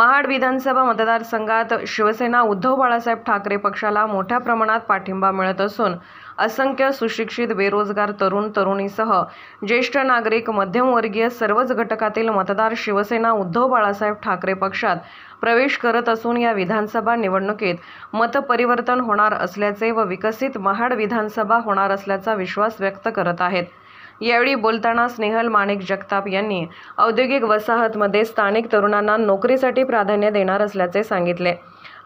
महाड विधानसभा मतदारसंघात शिवसेना उद्धव बाळासाहेब ठाकरे पक्षाला मोठ्या प्रमाणात पाठिंबा मिळत असून असंख्य सुशिक्षित बेरोजगार तरुण तरुणीसह ज्येष्ठ नागरिक मध्यमवर्गीय सर्वच घटकातील मतदार शिवसेना उद्धव बाळासाहेब ठाकरे पक्षात प्रवेश करत असून या विधानसभा निवडणुकीत मतपरिवर्तन होणार असल्याचे व विकसित महाड विधानसभा होणार असल्याचा विश्वास व्यक्त करत आहेत यावेळी बोलताना स्नेहल माणिक जगताप यांनी औद्योगिक वसाहतमध्ये स्थानिक तरुणांना नोकरीसाठी प्राधान्य देणार असल्याचे सांगितले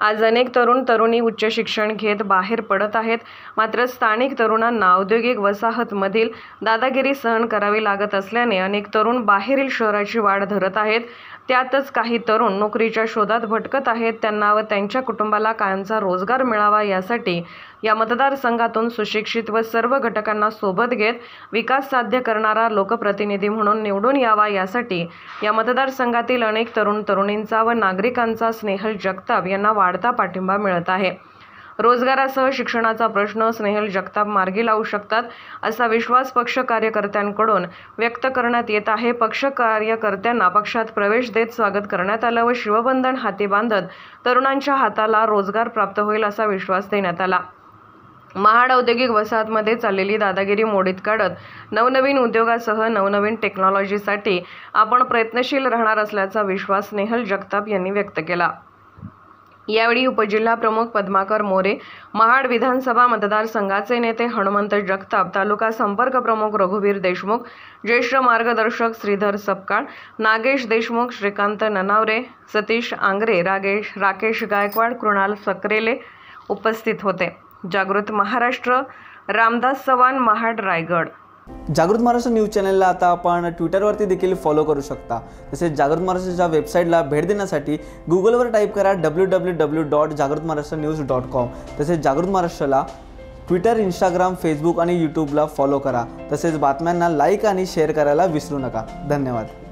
आज अनेक तरुण तरुणी उच्च शिक्षण घेत बाहेर पडत आहेत मात्र स्थानिक तरुणांना औद्योगिक वसाहतमधील दादागिरी सहन करावी लागत असल्याने अनेक तरुण बाहेरील शहराची वाढ धरत आहेत त्यातच काही तरुण नोकरीच्या शोधात भटकत आहेत त्यांना व त्यांच्या कुटुंबाला कायमचा रोजगार मिळावा यासाठी या मतदारसंघातून सुशिक्षित व सर्व घटकांना सोबत घेत विकास साध्य करणारा लोकप्रतिनिधी म्हणून निवडून यावा यासाठी या मतदारसंघातील अनेक तरुण तरुणींचा व नागरिकांचा स्नेहल जगताप यांना वाढता पाठिंबा मिळत आहे रोजगारासह शिक्षणाचा प्रश्न स्नेहल जगताप मार्गी लावू शकतात असा विश्वास पक्ष कार्यकर्त्यांकडून व्यक्त करण्यात येत आहे पक्ष कार्यकर्त्यांना पक्षात प्रवेश देत स्वागत करण्यात आलं व शिवबंधन हाती बांधत तरुणांच्या हाताला रोजगार प्राप्त होईल असा विश्वास देण्यात आला महाड औद्योगिक वसाहतमध्ये चाललेली दादागिरी मोडीत काढत नवनवीन उद्योगासह नवनवीन टेक्नॉलॉजीसाठी आपण प्रयत्नशील राहणार असल्याचा विश्वास नेहल जगताप यांनी व्यक्त केला यावेळी उपजिल्हाप्रमुख पद्माकर मोरे महाड विधानसभा मतदारसंघाचे नेते हनुमंत जगताप तालुका संपर्क प्रमुख रघुवीर देशमुख ज्येष्ठ मार्गदर्शक श्रीधर सपकाळ नागेश देशमुख श्रीकांत ननावरे सतीश आंग्रे रागेश राकेश गायकवाड कृणाल सकरेले उपस्थित होते जागृत महाराष्ट्र रामदास चव्हाण महाड रायगड जागृत महाराष्ट्र न्यूज चॅनलला आता आपण ट्विटरवरती देखील फॉलो करू शकता तसेच जागृत महाराष्ट्राच्या वेबसाईटला भेट देण्यासाठी गुगलवर टाईप करा डब्ल्यू डब्ल्यू डब्ल्यू डॉट जागृत महाराष्ट्र न्यूज डॉट कॉम तसेच जागृत महाराष्ट्राला ट्विटर इंस्टाग्राम फेसबुक आणि यूट्यूबला फॉलो करा तसेच बातम्यांना लाईक आणि शेअर करायला विसरू नका धन्यवाद